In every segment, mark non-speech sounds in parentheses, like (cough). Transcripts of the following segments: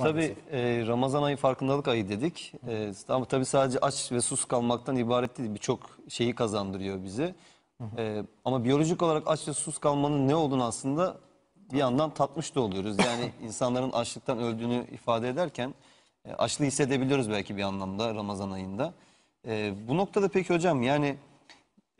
Tabii e, Ramazan ayı farkındalık ayı dedik. E, ama tabii sadece aç ve sus kalmaktan ibaret değil. Birçok şeyi kazandırıyor bizi. E, ama biyolojik olarak aç ve sus kalmanın ne olduğunu aslında bir yandan tatmış da oluyoruz. Yani (laughs) insanların açlıktan öldüğünü ifade ederken e, açlığı hissedebiliyoruz belki bir anlamda Ramazan ayında. E, bu noktada peki hocam yani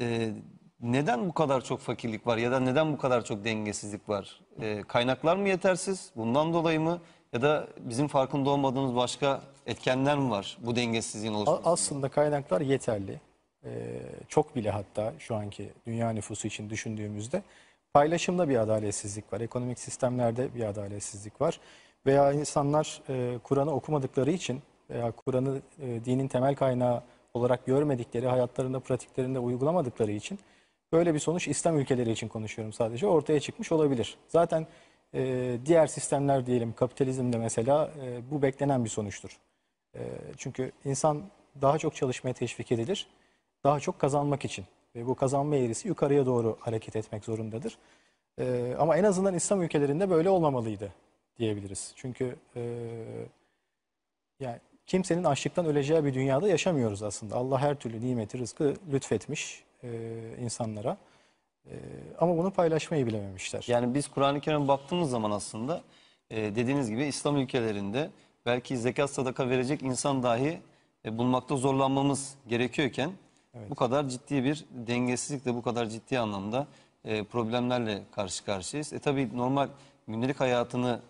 e, neden bu kadar çok fakirlik var ya da neden bu kadar çok dengesizlik var? E, kaynaklar mı yetersiz? Bundan dolayı mı? Ya da bizim farkında olmadığımız başka etkenler mi var bu dengesizliğin oluşması? Aslında kaynaklar yeterli. Ee, çok bile hatta şu anki dünya nüfusu için düşündüğümüzde paylaşımda bir adaletsizlik var. Ekonomik sistemlerde bir adaletsizlik var. Veya insanlar e, Kur'an'ı okumadıkları için veya Kur'an'ı e, dinin temel kaynağı olarak görmedikleri, hayatlarında, pratiklerinde uygulamadıkları için böyle bir sonuç İslam ülkeleri için konuşuyorum sadece ortaya çıkmış olabilir. Zaten e, diğer sistemler diyelim kapitalizmde mesela e, bu beklenen bir sonuçtur. E, çünkü insan daha çok çalışmaya teşvik edilir. Daha çok kazanmak için ve bu kazanma eğrisi yukarıya doğru hareket etmek zorundadır. E, ama en azından İslam ülkelerinde böyle olmamalıydı diyebiliriz. Çünkü e, yani kimsenin açlıktan öleceği bir dünyada yaşamıyoruz aslında. Allah her türlü nimeti, rızkı lütfetmiş e, insanlara. Ee, ama bunu paylaşmayı bilememişler. Yani biz Kur'an-ı Kerim'e baktığımız zaman aslında e, dediğiniz gibi İslam ülkelerinde belki zekat sadaka verecek insan dahi e, bulmakta zorlanmamız gerekiyorken evet. bu kadar ciddi bir dengesizlik de bu kadar ciddi anlamda e, problemlerle karşı karşıyayız. E tabii normal gündelik hayatını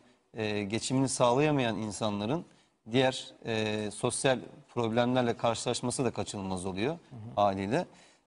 geçimini sağlayamayan insanların diğer sosyal problemlerle karşılaşması da kaçınılmaz oluyor hı hı. haliyle.